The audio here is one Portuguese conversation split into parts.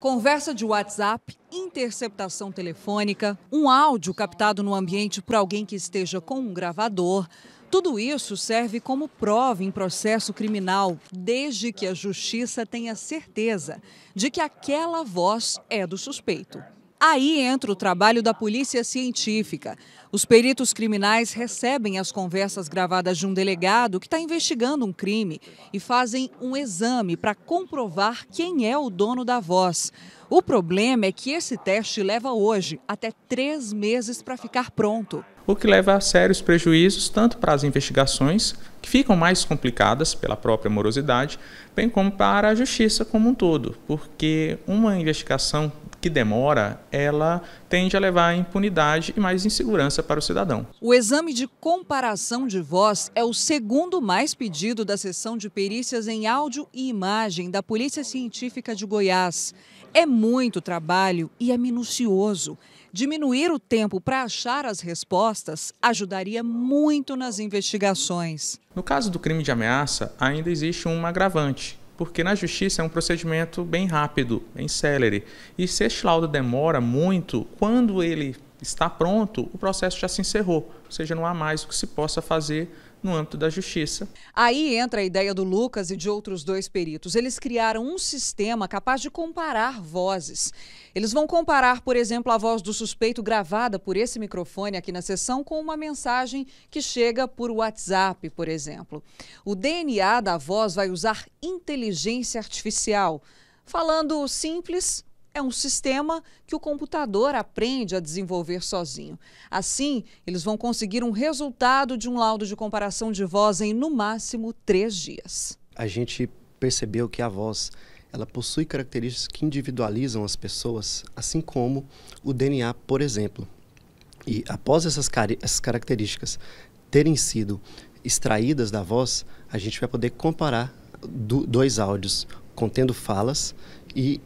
Conversa de WhatsApp, interceptação telefônica, um áudio captado no ambiente por alguém que esteja com um gravador. Tudo isso serve como prova em processo criminal, desde que a justiça tenha certeza de que aquela voz é do suspeito. Aí entra o trabalho da polícia científica. Os peritos criminais recebem as conversas gravadas de um delegado que está investigando um crime e fazem um exame para comprovar quem é o dono da voz. O problema é que esse teste leva hoje até três meses para ficar pronto. O que leva a sérios prejuízos tanto para as investigações, que ficam mais complicadas pela própria morosidade, bem como para a justiça como um todo, porque uma investigação que demora, ela tende a levar à impunidade e mais insegurança para o cidadão. O exame de comparação de voz é o segundo mais pedido da sessão de perícias em áudio e imagem da Polícia Científica de Goiás. É muito trabalho e é minucioso. Diminuir o tempo para achar as respostas ajudaria muito nas investigações. No caso do crime de ameaça, ainda existe um agravante, porque na justiça é um procedimento bem rápido, bem célere. E se este laudo demora muito, quando ele está pronto, o processo já se encerrou, ou seja, não há mais o que se possa fazer no âmbito da justiça. Aí entra a ideia do Lucas e de outros dois peritos. Eles criaram um sistema capaz de comparar vozes. Eles vão comparar, por exemplo, a voz do suspeito gravada por esse microfone aqui na sessão com uma mensagem que chega por WhatsApp, por exemplo. O DNA da voz vai usar inteligência artificial. Falando simples, é um sistema que o computador aprende a desenvolver sozinho. Assim, eles vão conseguir um resultado de um laudo de comparação de voz em, no máximo, três dias. A gente percebeu que a voz ela possui características que individualizam as pessoas, assim como o DNA, por exemplo. E após essas, car essas características terem sido extraídas da voz, a gente vai poder comparar do, dois áudios contendo falas e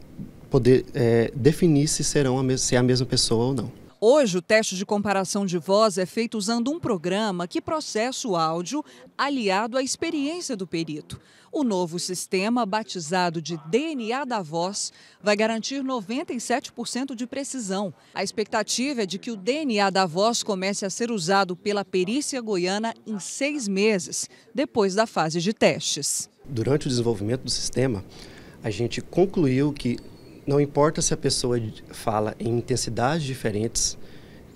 poder é, definir se, serão a se é a mesma pessoa ou não. Hoje, o teste de comparação de voz é feito usando um programa que processa o áudio aliado à experiência do perito. O novo sistema, batizado de DNA da voz, vai garantir 97% de precisão. A expectativa é de que o DNA da voz comece a ser usado pela perícia goiana em seis meses, depois da fase de testes. Durante o desenvolvimento do sistema, a gente concluiu que não importa se a pessoa fala em intensidades diferentes,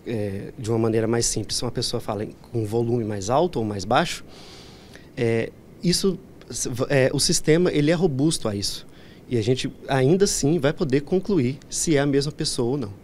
é, de uma maneira mais simples, se uma pessoa fala com com volume mais alto ou mais baixo, é, isso, é, o sistema ele é robusto a isso. E a gente ainda assim vai poder concluir se é a mesma pessoa ou não.